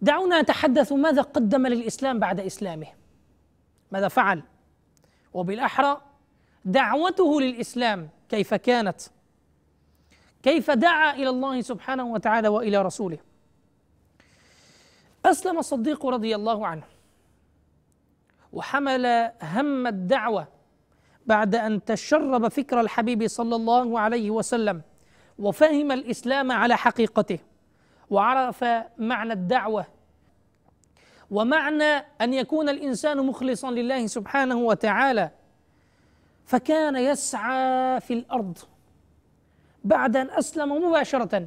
دعونا نتحدث ماذا قدم للاسلام بعد اسلامه ماذا فعل وبالاحرى دعوته للاسلام كيف كانت كيف دعا الى الله سبحانه وتعالى والى رسوله اسلم الصديق رضي الله عنه وحمل هم الدعوه بعد ان تشرب فكر الحبيب صلى الله عليه وسلم وفهم الاسلام على حقيقته وعرف معنى الدعوه ومعنى ان يكون الانسان مخلصا لله سبحانه وتعالى فكان يسعى في الارض بعد ان اسلم مباشره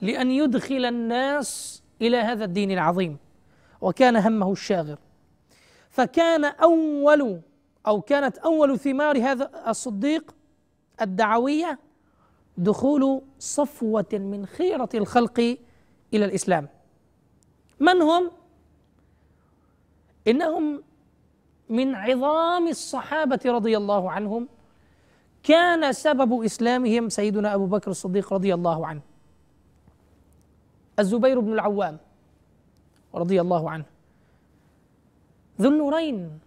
لان يدخل الناس الى هذا الدين العظيم وكان همه الشاغر فكان اول او كانت اول ثمار هذا الصديق الدعويه دخول صفوه من خيره الخلق إلى الإسلام من هم؟ إنهم من عظام الصحابة رضي الله عنهم كان سبب إسلامهم سيدنا أبو بكر الصديق رضي الله عنه الزبير بن العوام رضي الله عنه ذو النورين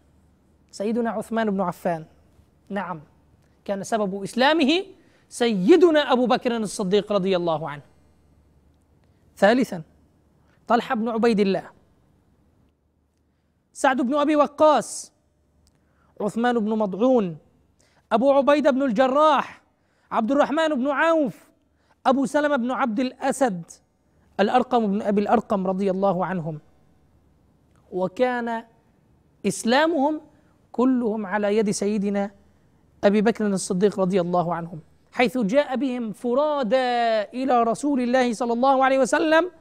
سيدنا عثمان بن عفان نعم كان سبب إسلامه سيدنا أبو بكر الصديق رضي الله عنه ثالثا طلحه بن عبيد الله سعد بن ابي وقاص عثمان بن مضعون ابو عبيده بن الجراح عبد الرحمن بن عوف ابو سلمه بن عبد الاسد الارقم بن ابي الارقم رضي الله عنهم وكان اسلامهم كلهم على يد سيدنا ابي بكر الصديق رضي الله عنهم حيث جاء بهم فرادى الى رسول الله صلى الله عليه وسلم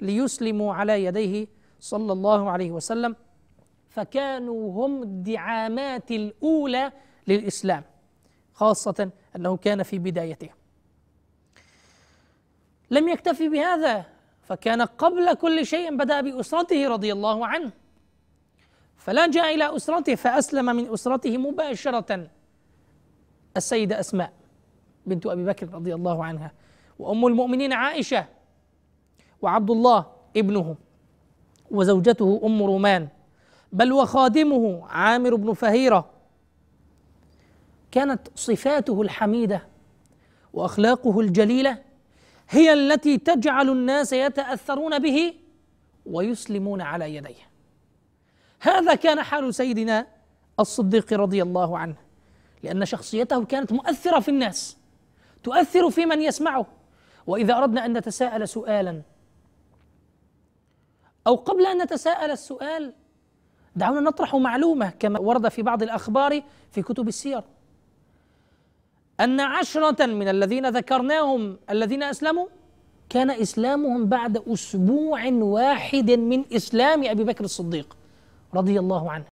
ليسلموا على يديه صلى الله عليه وسلم فكانوا هم الدعامات الاولى للاسلام خاصه انه كان في بدايته لم يكتفي بهذا فكان قبل كل شيء بدا باسرته رضي الله عنه فلجا الى اسرته فاسلم من اسرته مباشره السيده اسماء بنت أبي بكر رضي الله عنها وأم المؤمنين عائشة وعبد الله ابنه وزوجته أم رومان بل وخادمه عامر بن فهيرة كانت صفاته الحميدة وأخلاقه الجليلة هي التي تجعل الناس يتأثرون به ويسلمون على يديه هذا كان حال سيدنا الصديق رضي الله عنه لأن شخصيته كانت مؤثرة في الناس تؤثر في من يسمعه واذا اردنا ان نتساءل سؤالا او قبل ان نتساءل السؤال دعونا نطرح معلومه كما ورد في بعض الاخبار في كتب السير ان عشره من الذين ذكرناهم الذين اسلموا كان اسلامهم بعد اسبوع واحد من اسلام ابي بكر الصديق رضي الله عنه